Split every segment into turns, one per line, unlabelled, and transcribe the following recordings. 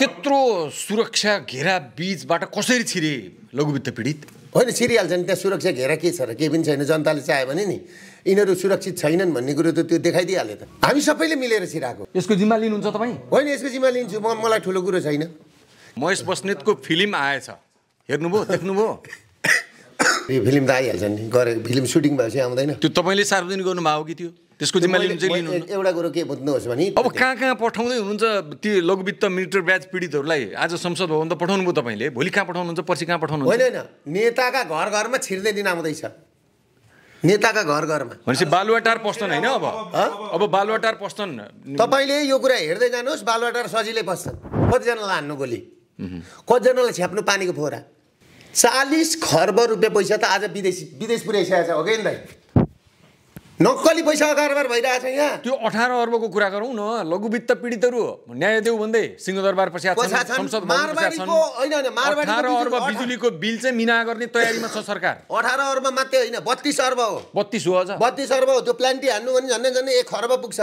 त्यत्रो सुरक्षा घेरा बिचबाट कसरी छिरे लघुवित्त पीडित
होइन छिरिहाल्छ नि त्यहाँ सुरक्षा घेरा के छ र केही पनि छैन जनताले चाह्यो भने नि यिनीहरू सुरक्षित छैनन् भन्ने कुरो त त्यो देखाइदिइहाल्यो त हामी सबैले मिलेर छिराएको यसको जिम्मा लिनुहुन्छ तपाईँ होइन यसको जिम्मा लिन्छु म मलाई ठुलो
कुरो छैन महेश बस्नेतको फिल्म आएछ
हेर्नुभयो देख्नुभयो
यो फिल्म त आइहाल्छ नि गरे फिल्म सुटिङ भएपछि आउँदैन त्यो तपाईँले सार्वजनिक गर्नुभएको कि त्यो त्यसको जिम्मा लिनु लिनु
एउटा कुरो के बुझ्नुहोस् भने
अब कहाँ कहाँ पठाउँदै हुनुहुन्छ त्यो लघुवित्त मिटर ब्याज पीडितहरूलाई आज संसद भवन त पठाउनु भयो तपाईँले भोलि कहाँ पठाउनुहुन्छ पर्सि कहाँ पठाउनु होइन होइन नेताका घर घरमा छिर्दै दिन आउँदैछ
नेताका घर घरमा
भनेपछि बालुवाटार पस्छन् होइन अब अब बालुवाटार पस्छन्
तपाईँले यो कुरा हेर्दै जानुहोस् बालुवाटार सजिलै पस्छन् कतिजनालाई हान्नु गोली कतिजनालाई छ्याप्नु पानीको फोरा चालिस खर्ब रुपियाँ
पैसा त आज विदेशी विदेश पुर्याइसकेको छ हो कि नि त नक्कली पैसा कारोबार भइरहेछ यहाँ त्यो अठार अर्बको कुरा गरौँ न लघुवित्त पीडितहरू न्याय देऊ भन्दै सिंहदरबार अर्ब बिजुलीको बिल चाहिँ मिना गर्ने तयारीमा छ सरकार
अठार अर्ब मात्रै होइन बत्तिस अर्ब हो
बत्तिस हो हजुर
बत्तिस अर्ब हो त्यो प्लान्टी हान्नु भने झन्डै झन्डै एक अर्ब पुग्छ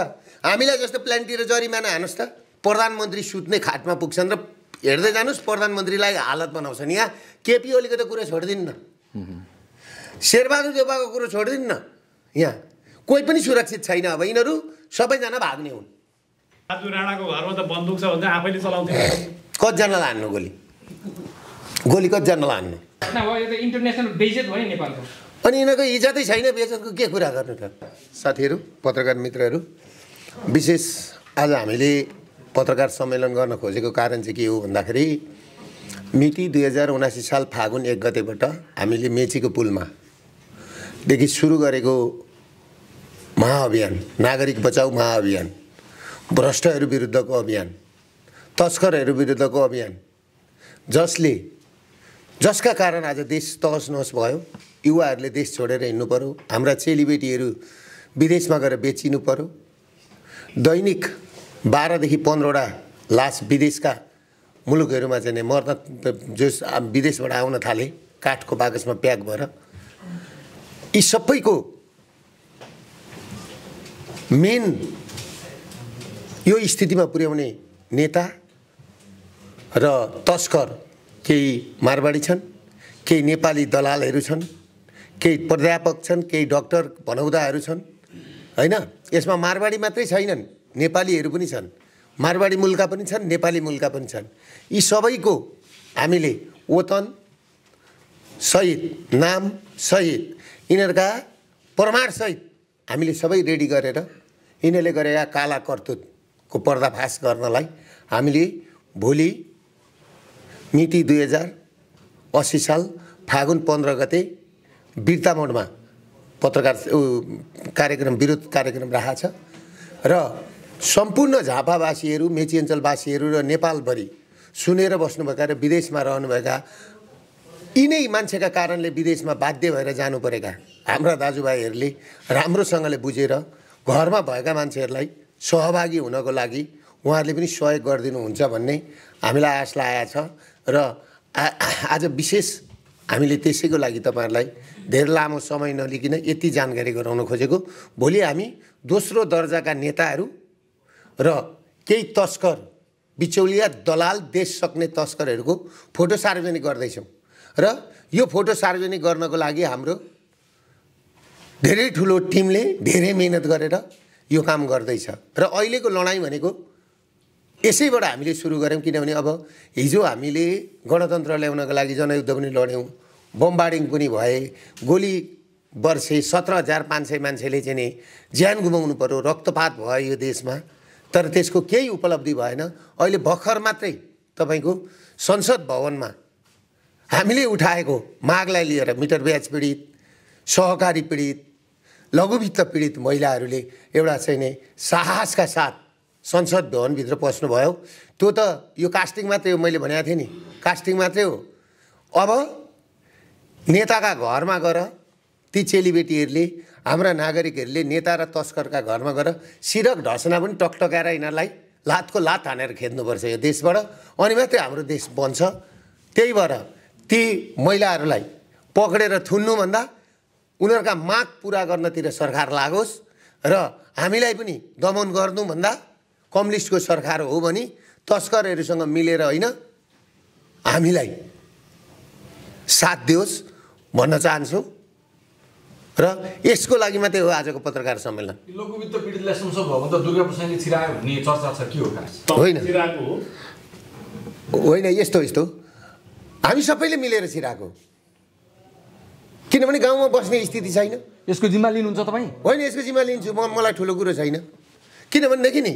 हामीलाई जस्तो प्लान्टी र जरिमाना हान्नुहोस् त प्रधानमन्त्री सुत्ने खाटमा पुग्छन् र हेर्दै जानुहोस् प्रधानमन्त्रीलाई हालत बनाउँछन् यहाँ केपी ओलीको त कुरो छोडिदिन्न शेरबहादुर देउपाको कुरो छोडिदिन्न यहाँ कोही पनि सुरक्षित छैन अब यिनीहरू सबैजना भाग्ने हुन्
राजु राणाको घरमा त बन्दुक छ भने आफैले चलाउँथे
कतिजनालाई हान्नु गोली गोली कतिजनालाई हान्नु अनि यिनीहरूको इज्जतै छैन बेजतको के कुरा गर्नु त साथीहरू पत्रकार मित्रहरू विशेष आज हामीले पत्रकार सम्मेलन गर्न खोजेको कारण चाहिँ के हो भन्दाखेरि मिति दुई हजार उनासी साल फागुन एक गतेबाट हामीले मेचीको पुलमादेखि सुरु गरेको महाअभियान नागरिक बचाउ महाअभियान भ्रष्टहरू विरुद्धको अभियान तस्करहरू विरुद्धको अभियान जसले जसका कारण आज देश तहस नहस भयो युवाहरूले देश छोडेर हिँड्नु पऱ्यो हाम्रा चेलीबेटीहरू विदेशमा गएर बेचिनु पऱ्यो दैनिक बाह्रदेखि पन्ध्रवटा लास विदेशका मुलुकहरूमा चाहिँ मर्न जस विदेशबाट आउन थाले काठको बाकसमा प्याक भएर यी सबैको मेन यो स्थितिमा पुर्याउने नेता र तस्कर केही मारवाडी छन् केही नेपाली दलालहरू छन् केही प्राध्यापक छन् केही डक्टर भनौदाहरू छन् होइन यसमा मारवाडी मात्रै छैनन् नेपालीहरू पनि छन् मारवाडी मूलका पनि छन् नेपाली मूलका पनि छन् यी सबैको हामीले वतन सहित नाम सहित यिनीहरूका प्रमाणसहित हामीले सबै रेडी गरेर यिनीहरूले गरेका काला कर्तुतको पर्दाफास गर्नलाई हामीले भोलि मिति दुई हजार असी साल फागुन पन्ध्र गते बिर्तामोडमा पत्रकार कार्यक्रम विरोध कार्यक्रम राखेको छ र सम्पूर्ण झापावासीहरू मेची अञ्चलवासीहरू र नेपालभरि सुनेर बस्नुभएका र विदेशमा रहनुभएका यिनै मान्छेका कारणले विदेशमा बाध्य भएर जानु परेका हाम्रा दाजुभाइहरूले राम्रोसँगले बुझेर घरमा भएका मान्छेहरूलाई सहभागी हुनको लागि उहाँहरूले पनि सहयोग गरिदिनुहुन्छ भन्ने हामीलाई आश लागेको छ र आज विशेष हामीले त्यसैको लागि तपाईँहरूलाई धेरै लामो समय नलिकन यति जानकारी गराउन खोजेको भोलि हामी दोस्रो दर्जाका नेताहरू र केही तस्कर बिचौलिया दलाल देश सक्ने तस्करहरूको फोटो सार्वजनिक गर्दैछौँ र यो फोटो सार्वजनिक गर्नको लागि हाम्रो धेरै ठुलो टिमले धेरै मिहिनेत गरेर यो काम गर्दैछ र अहिलेको लडाइँ भनेको यसैबाट हामीले सुरु गऱ्यौँ किनभने अब हिजो हामीले गणतन्त्र ल्याउनको लागि जनयुद्ध पनि लड्यौँ बमबाडिङ पनि भए गोली वर्षे सत्र हजार पाँच सय मान्छेले चाहिँ नि ज्यान गुमाउनु पऱ्यो रक्तपात भयो यो देशमा तर त्यसको केही उपलब्धि भएन अहिले भर्खर मात्रै तपाईँको संसद भवनमा हामीले उठाएको मागलाई लिएर मिटर ब्याज पीडित सहकारी पीडित लघुवित्त पीडित महिलाहरूले एउटा चाहिँ नै साहसका साथ संसद भवनभित्र पस्नुभयो त्यो त यो कास्टिङ मात्रै हो मैले भनेको थिएँ नि कास्टिङ मात्रै हो अब नेताका घरमा गएर ती चेलीबेटीहरूले हाम्रा नागरिकहरूले नेता र तस्करका घरमा गएर सिरक ढसना पनि टकटकाएर यिनीहरूलाई लातको लात हानेर खेद्नुपर्छ यो देशबाट अनि मात्रै हाम्रो देश बन्छ त्यही भएर ती महिलाहरूलाई पक्रेर थुन्नुभन्दा उनीहरूका माग पुरा गर्नतिर सरकार लागोस् र हामीलाई पनि दमन गर्नुभन्दा कम्युनिस्टको सरकार हो भने तस्करहरूसँग मिलेर होइन हामीलाई साथ दियोस् भन्न चाहन्छु र यसको लागि मात्रै हो आजको पत्रकार सम्मेलन
लोकवित्त पीडितलाई संसद भवन त दुर्गा प्रसादले छिरायो भन्ने चर्चा छ के हो होइन
होइन यस्तो यस्तो
हामी सबैले मिलेर छिराएको
किनभने गाउँमा बस्ने स्थिति छैन यसको जिम्मा लिनुहुन्छ तपाईँ होइन यसको जिम्मा लिन्छु म मलाई ठुलो कुरो छैन किनभनेदेखि नि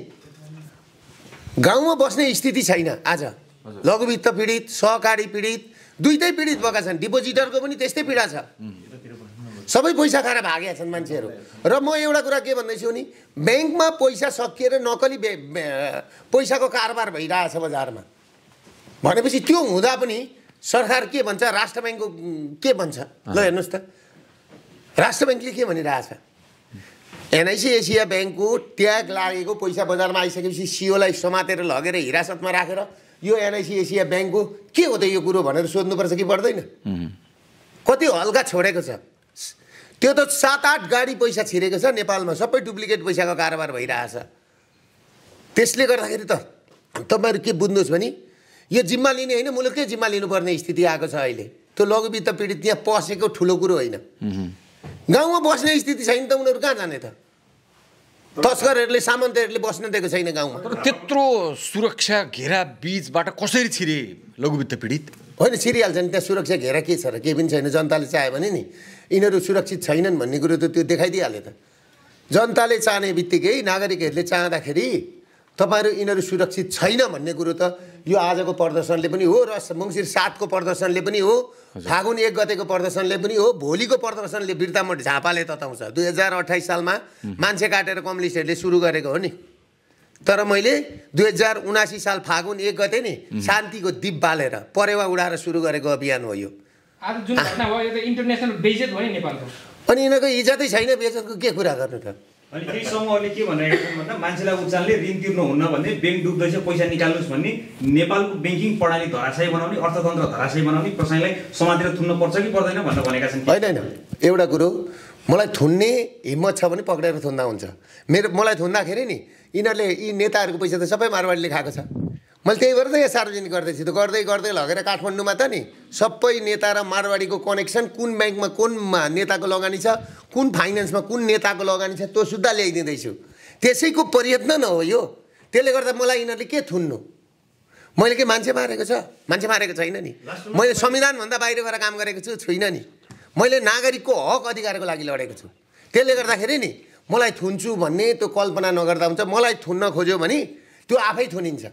गाउँमा बस्ने स्थिति छैन आज लघुवित्त पीडित सहकारी पीडित दुइटै पीडित भएका छन् डिपोजिटरको पनि त्यस्तै पीडा छ सबै पैसा खाएर भागेका छन् मान्छेहरू र म एउटा कुरा के भन्दैछु नि ब्याङ्कमा पैसा सकिएर नकली पैसाको कारोबार भइरहेछ बजारमा भनेपछि त्यो हुँदा पनि सरकार के भन्छ राष्ट्र ब्याङ्कको के भन्छ ल हेर्नुहोस् त राष्ट्र ब्याङ्कले के भनिरहेछ एनआइसी एसिया ब्याङ्कको ट्याग लागेको पैसा बजारमा आइसकेपछि सिओलाई समातेर लगेर हिरासतमा राखेर यो एनआइसी एसिया ब्याङ्कको के हो त यो कुरो भनेर सोध्नुपर्छ कि पर्दैन कति हल्का छोडेको छ त्यो त सात आठ गाडी पैसा छिरेको छ नेपालमा सबै डुप्लिकेट पैसाको कारोबार भइरहेछ त्यसले गर्दाखेरि त तपाईँहरू के बुझ्नुहोस् भने यो जिम्मा लिने होइन मुलुकै जिम्मा लिनुपर्ने स्थिति आएको छ अहिले त्यो लघुवित्त पीडित त्यहाँ पसेको ठुलो कुरो होइन गाउँमा बस्ने स्थिति छैन त उनीहरू कहाँ जाने त तस्करहरूले सामन्तहरूले बस्न दिएको छैन गाउँमा तर
त्यत्रो सुरक्षा घेरा बिचबाट कसरी छिरे लघुवित्त पीडित
होइन छिरिहाल्छ नि त्यहाँ सुरक्षा घेरा के छ र केही पनि छैन जनताले चाह्यो भने नि यिनीहरू सुरक्षित छैनन् भन्ने कुरो त त्यो देखाइदिइहाल्यो त जनताले चाहने बित्तिकै नागरिकहरूले चाहँदाखेरि तपाईँहरू यिनीहरू सुरक्षित छैन भन्ने कुरो त यो आजको प्रदर्शनले पनि हो र मङ्सिर सातको प्रदर्शनले पनि हो फागुन एक गतेको प्रदर्शनले पनि हो भोलिको प्रदर्शनले बिर्तामठ झापाले तताउँछ दुई हजार अठाइस सालमा मान्छे काटेर कम्युनिस्टहरूले सुरु गरेको हो नि तर मैले दुई हजार उनासी साल फागुन एक गते नि शान्तिको दिप बालेर परेवा उडाएर सुरु गरेको अभियान हो यो
अनि
यिनीहरूको इज्जतै छैन बेजतको के कुरा गर्नु त
अनि केही समूहले के भनेको छन् भन्दा मान्छेलाई उचालले ऋण तिर्नुहुन्न भने ब्याङ्क डुब्दैछ पैसा निकाल्नुहोस् भन्ने नेपालको ब्याङ्किङ प्रणाली धराशयी बनाउने अर्थतन्त्र धराशयी बनाउने कसैलाई समातिर थुन्न पर्छ कि पर्दैन भनेर भनेका छन्
होइन होइन एउटा कुरो मलाई थुन्ने हिम्मत छ भने पक्रेर थुन्दा हुन्छ मेरो मलाई थुन्दाखेरि नि यिनीहरूले यी नेताहरूको पैसा त सबै मारवाडीले खाएको छ मैले त्यही भएर त यहाँ सार्वजनिक गर्दैछु त गर्दै गर्दै लगेर काठमाडौँमा त नि सबै नेता र मारवाडीको कनेक्सन कुन ब्याङ्कमा कुन नेताको लगानी छ कुन फाइनेन्समा कुन नेताको लगानी छ त्यो सुद्धा ल्याइदिँदैछु त्यसैको प्रयत्न न हो यो त्यसले गर्दा मलाई यिनीहरूले के थुन्नु मैले के मान्छे मारेको छ मान्छे मारेको छैन नि मैले संविधानभन्दा बाहिर गएर काम गरेको छु छुइनँ नि मैले नागरिकको हक अधिकारको लागि लडेको छु त्यसले गर्दाखेरि नि मलाई थुन्छु भन्ने त्यो कल्पना नगर्दा हुन्छ मलाई थुन्न खोज्यो भने त्यो आफै थुनिन्छ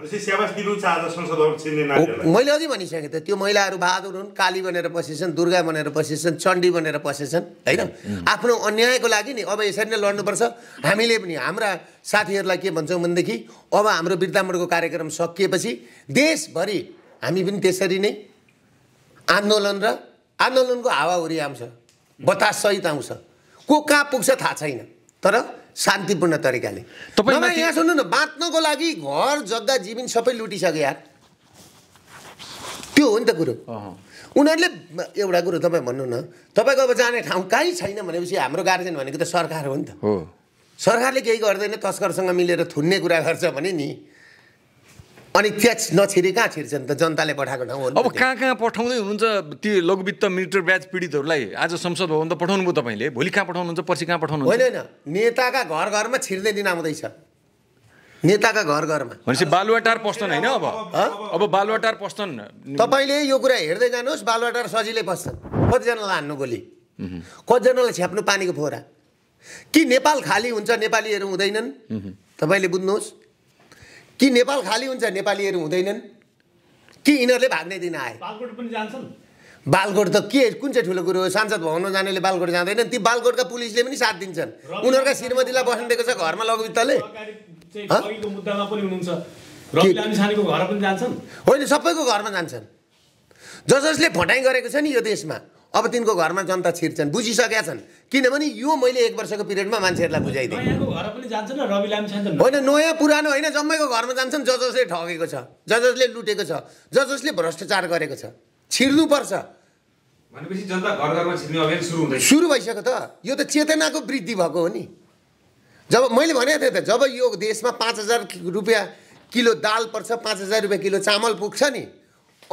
मैले
अझै भनिसकेँ त त्यो महिलाहरू बहादुर हुन् काली बनेर बसेछन् दुर्गा बनेर बसेछन् चण्डी बनेर बसेछन् होइन आफ्नो अन्यायको लागि नि अब यसरी नै लड्नुपर्छ हामीले पनि हाम्रा साथीहरूलाई के भन्छौँ भनेदेखि अब हाम्रो वृद्धामणको कार्यक्रम सकिएपछि देशभरि हामी पनि त्यसरी नै आन्दोलन र आन्दोलनको हावाहुरी आउँछ सहित आउँछ को कहाँ पुग्छ थाहा छैन तर शान्तिपूर्ण तरिकाले तपाईँ यहाँ सुन्नु न बाँच्नको लागि घर जग्गा जीवन सबै लुटिसक्यो यार त्यो हो नि त कुरो उनीहरूले एउटा कुरो तपाईँ भन्नु न तपाईँको अब जाने ठाउँ कहीँ छैन भनेपछि हाम्रो गार्जेन भनेको त सरकार हो नि त सरकारले केही गर्दैन तस्करसँग मिलेर थुन्ने कुरा गर्छ भने नि अनि त्यहाँ नछिरे कहाँ छिर्छन् त जनताले पठाएको ठाउँ अब कहाँ
कहाँ पठाउँदै हुनुहुन्छ त्यो लघुवित्त मिलिटर ब्याज पीडितहरूलाई आज संसद भवन त पठाउनु भयो तपाईँले भोलि कहाँ पठाउनुहुन्छ पर्सि कहाँ पठाउनु होइन होइन नेताका घर घरमा
छिर्दै दिन आउँदैछ नेताका घर घरमा
भनेपछि बालुवाटार पस्छन् होइन अब
अब बालुवाटार पस्छन् तपाईँले यो कुरा हेर्दै जानुहोस् बालुवाटार सजिलै पस्छन् कतिजनालाई हान्नु गोली कतिजनालाई छ्याप्नु पानीको फोरा कि नेपाल खाली हुन्छ नेपालीहरू हुँदैनन् तपाईँले बुझ्नुहोस् कि नेपाल खाली हुन्छ नेपालीहरू हुँदैनन् कि यिनीहरूले भाग्ने दिन आए बालकोट जान्छन् बालकोट त के कुन चाहिँ ठुलो कुरो हो सांसद भवन जानेले बालकोट जाँदैनन् ती बालकोटका पुलिसले पनि साथ दिन्छन् उनीहरूका श्रीमतीलाई बस्न दिएको छ घरमा लगु होइन सबैको घरमा जान्छन् जस जसले फटाइ गरेको छ नि यो देशमा अब तिनको घरमा जनता छिर्छन् बुझिसकेका छन् किनभने यो मैले एक वर्षको पिरियडमा मान्छेहरूलाई बुझाइदिएँ होइन नयाँ पुरानो होइन जम्मैको घरमा जान्छन् ज जसले ठगेको छ ज जसले लुटेको छ ज जसले भ्रष्टाचार गरेको छ छिर्नुपर्छ सुरु भइसक्यो त यो त चेतनाको वृद्धि भएको हो नि जब मैले भनेको थिएँ त जब यो देशमा पाँच हजार रुपियाँ किलो दाल पर्छ पाँच हजार रुपियाँ किलो चामल पुग्छ नि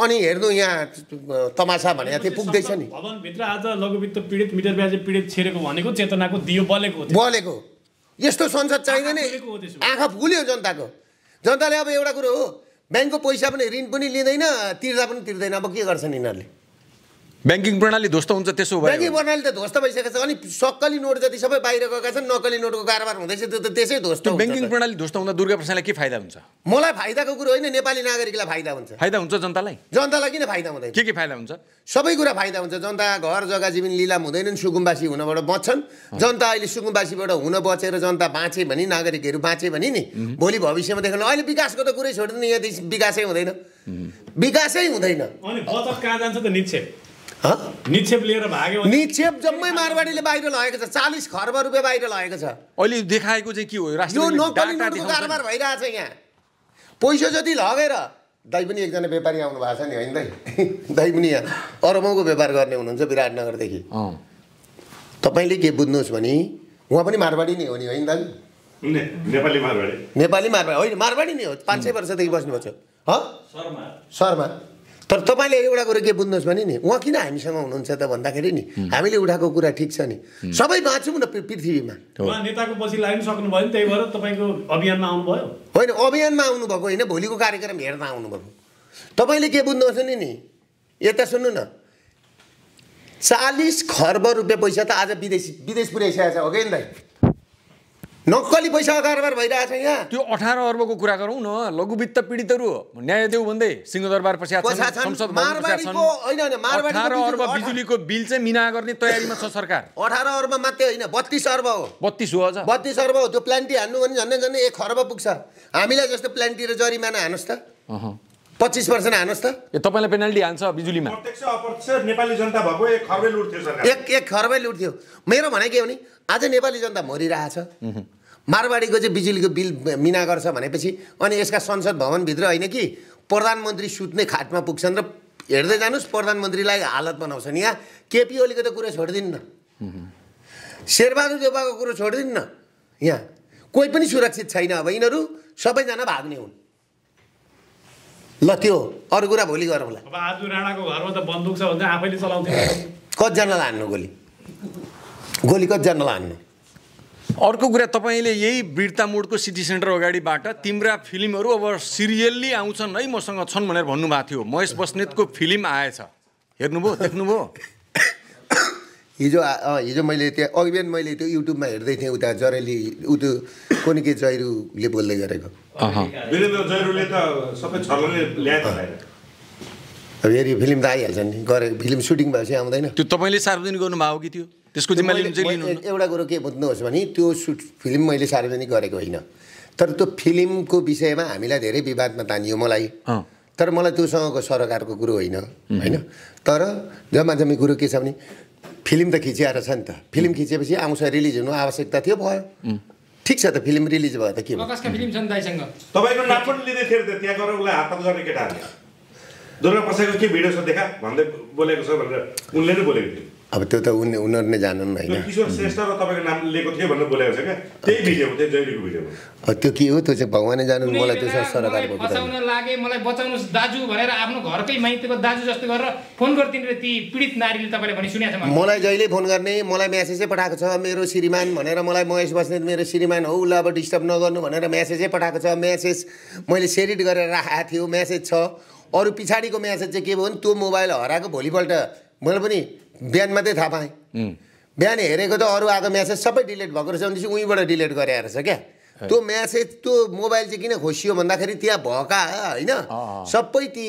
अनि हेर्नु यहाँ तमासा भनेको थिएँ पुग्दैछ नि
भवनभित्र आज लघुवित्त पीडित मिटर ब्याज पीडित छिरेको भनेको चेतनाको दियो बलेको बलेको
यस्तो संसद चाहिँदैन आँखा फुल्यो जनताको जनताले अब एउटा कुरो हो ब्याङ्कको पैसा पनि ऋण पनि लिँदैन तिर्दा पनि तिर्दैन अब के गर्छन् यिनीहरूले
ब्याङ्किङ प्रणाली ध्वस्त हुन्छ त्यसो भयो ब्याङ्किङ
प्रणाली त ध्वस्त भइसकेको छ अनि सक्कली नोट जति सबै बाहिर गएका छन् नक्कली नोटको कारोबार हुँदैछ त्यो त
त्यसै ध्वस्त ब्याङ्किङ प्रणाली ध्वस्त हुँदा दुर्गा प्रसादलाई के फाइदा हुन्छ
मलाई फाइदाको कुरो होइन नेपाली नागरिकलाई फाइदा
हुन्छ फाइदा हुन्छ जनतालाई जनतालाई किन फाइदा हुँदैन के के फाइदा हुन्छ
सबै कुरा फाइदा हुन्छ जनता घर जग्गा जीवन लिलाम हुँदैनन् सुकुम्बासी हुनबाट बच्छन् जनता अहिले सुकुम्बासीबाट हुन बचेर जनता बाँचे भने नागरिकहरू बाँचे भने नि भोलि भविष्यमा देखाउनु अहिले विकासको त कुरै छोड्दैन यहाँ विकासै हुँदैन विकासै
हुँदैन निक्षेप लिएर भाग्यो
निक्षेप जम्मै मारवाडीले बाहिर लगेको छ चालिस खर्ब रुपियाँ बाहिर लगेको छ
अहिले देखाएको चाहिँ के हो यो नक्कली नोटको कारोबार
भइरहेछ यहाँ पैसा जति लगेर दाइ पनि एकजना व्यापारी आउनु भएको छ नि होइन दाइ दाइ पनि यहाँ अरबौँको व्यापार गर्ने हुनुहुन्छ विराटनगरदेखि तपाईँले के बुझ्नुहोस् भने उहाँ पनि मारवाडी नै हो नि होइन दाई
नेपाली मारवाडी
नेपाली मारवाडी होइन मारवाडी नै हो पाँच सय वर्षदेखि बस्नुभएको
छ
शर्मा तर तपाईँले एउटा कुरो के बुझ्नुहोस् भने नि उहाँ किन हामीसँग हुनुहुन्छ त भन्दाखेरि नि हामीले उठाएको कुरा ठिक छ नि सबै बाँचौँ न पृथ्वीमा
नेताको पछि लाग्नु सक्नुभयो नि त्यही भएर तपाईँको अभियानमा आउनुभयो
होइन अभियानमा आउनुभएको होइन भोलिको कार्यक्रम हेर्न आउनुभएको तपाईँले के बुझ्नुहोस् नि नि यता सुन्नु न चालिस खर्ब रुपियाँ पैसा त आज विदेशी विदेश पुर्याइसकेको छ हो कि नि त नक्कली पैसा कारोबार भइरहेछ यहाँ
त्यो अठार अर्बको कुरा गरौँ न लघु वित्त पीडितहरू न्याय देऊ भन्दै सिंहदरबार अर्ब बिजुलीको बिल चाहिँ मिना गर्ने तयारीमा छ सरकार
अठार अर्ब मात्रै होइन बत्तिस अर्ब हो
बत्तिस हो हजुर बत्तिस अर्ब हो त्यो प्लान्टी
हान्नु भने झन्डै झन्डै एक अर्ब पुग्छ हामीलाई जस्तो प्लान्टी र जरिमाना हान्नुहोस् त पच्चिस पर्सेन्ट हान्नुहोस्
त यो तपाईँलाई पेनाल्टी हान्छ बिजुलीमा
नेपाली जनता भएको एक खर्बै लुट थियो एक एक खर्बै लुट थियो मेरो भने के हो भने आज नेपाली जनता मरिरहेछ मारवाडीको चाहिँ बिजुलीको बिल मिना गर्छ भनेपछि अनि यसका संसद भवनभित्र होइन कि प्रधानमन्त्री सुत्ने खाटमा पुग्छन् र हेर्दै जानुहोस् प्रधानमन्त्रीलाई हालत बनाउँछन् यहाँ केपी ओलीको त कुरो छोडिदिन्न शेरबहादुर देवको कुरो छोडिदिन्न यहाँ कोही पनि सुरक्षित छैन अब यिनीहरू सबैजना भाग्ने हुन् ल त्यो अरू कुरा भोलि गरौँला
कतिजनालाई हान्नु गोली गोली कतिजनालाई हान्नु अर्को कुरा तपाईँले यही बिर्ता मोडको सिटी सेन्टर अगाडिबाट तिम्रा फिल्महरू अब सिरियल्ली आउँछन् है मसँग छन् भनेर भन्नुभएको थियो महेश बस्नेतको फिल्म आएछ हेर्नुभयो देख्नुभयो
हिजो हिजो मैले त्यहाँ अघि बिहान मैले त्यो युट्युबमा हेर्दै थिएँ उता जरेली ऊ त्यो कुनै के बोल्दै गरेको अब फिल्म त आइहाल्छ नि गरे फिल्म सुटिङ भएपछि आउँदैन त्यो तपाईँले सार्वजनिक
गर्नुभएको कि त्यो त्यसको चाहिँ
एउटा कुरो के बुझ्नुहोस् भने त्यो सुट फिल्म मैले सार्वजनिक गरेको होइन तर त्यो फिल्मको विषयमा हामीलाई धेरै विवादमा तानियो मलाई तर मलाई त्योसँगको सरकारको कुरो होइन होइन तर जम्मा जम्मी कुरो के छ भने फिल्म त खिचिआएर छ नि त फिल्म खिचेपछि आउँछ रिलिज हुनु आवश्यकता थियो भयो ठिक छ त फिल्म
रिलिज भयो त के भयो भनेर उनले नै बोलेको थियो
अब त्यो त उनी उनीहरू नै जानन् होइन किशोर श्रेष्ठ
र नाम लिएको थियो भनेर बोलेको छ त्यही भिडियो त्यो भिडियो
त्यो के हो त्यो चाहिँ भगवानै जानु मलाई त्यो सरकारको बचाउन
लागे मलाई बचाउनुहोस् दाजु भनेर आफ्नो घरकै माइतीको दाजु जस्तो गरेर फोन गरिदिनु ती पीडित नारीले तपाईँले भने सुने छ मलाई जहिले
फोन गर्ने मलाई म्यासेजै पठाएको छ मेरो श्रीमान भनेर मलाई महेश बस्ने मेरो श्रीमान हो उसलाई अब डिस्टर्ब नगर्नु भनेर म्यासेजै पठाएको छ म्यासेज मैले सेरिट गरेर राखेको थियो म्यासेज छ अरू पछाडिको म्यासेज चाहिँ के भयो भने त्यो मोबाइल हराएको भोलिपल्ट मैले पनि बिहान मात्रै थाहा पाएँ बिहान हेरेको त अरू आएको म्यासेज सबै डिलिट भएको रहेछ भनेपछि उहीँबाट डिलिट गरे रहेछ क्या त्यो म्यासेज त्यो मोबाइल चाहिँ किन खोसियो भन्दाखेरि त्यहाँ भएका होइन सबै ती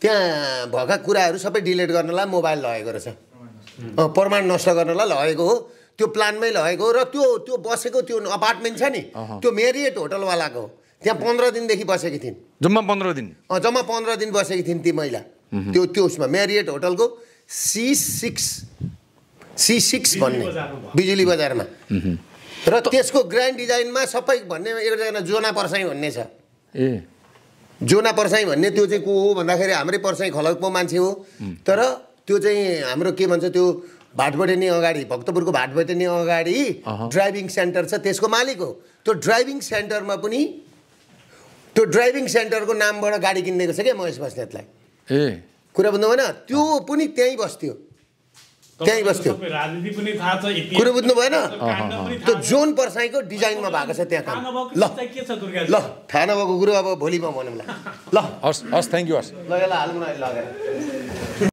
त्यहाँ भएका कुराहरू सबै डिलिट गर्नलाई मोबाइल लगेको रहेछ प्रमाण नष्ट गर्नलाई लगेको हो त्यो प्लानमै लगेको र त्यो त्यो बसेको त्यो अपार्टमेन्ट छ नि त्यो मेरिएट होटलवालाको त्यहाँ पन्ध्र दिनदेखि बसेकी थिइन्
जम्मा पन्ध्र दिन
जम्मा पन्ध्र दिन बसेकी थिइन् ती महिला त्यो त्यो उसमा मेरिएट होटलको सी सिक्स सी सिक्स भन्ने बिजुली बजारमा र त्यसको ग्रान्ड डिजाइनमा सबै भन्ने एकजना जोना पर्साई भन्ने छ ए जोना पर्साई भन्ने त्यो चाहिँ को हो भन्दाखेरि हाम्रै पर्साई खलकको मान्छे हो तर त्यो चाहिँ हाम्रो के भन्छ त्यो भाटबटेनी अगाडि भक्तपुरको भाटबटेनी अगाडि ड्राइभिङ सेन्टर छ त्यसको मालिक हो त्यो ड्राइभिङ सेन्टरमा पनि त्यो ड्राइभिङ सेन्टरको नामबाट गाडी किनिदिएको छ क्या महेश बस्नेतलाई ए कुरा बुझ्नु भएन त्यो पनि त्यहीँ बस्थ्यो त्यहीँ बस्थ्यो कुरो बुझ्नु भएन त्यो जोन पर्साईको डिजाइनमा भएको छ त्यहाँ ल
ल थाहा नभएको कुरो अब भोलिमा भनौँला ल हस् हस् थ्याङ्क यू हस्
ल यसलाई हालौँ न लगेर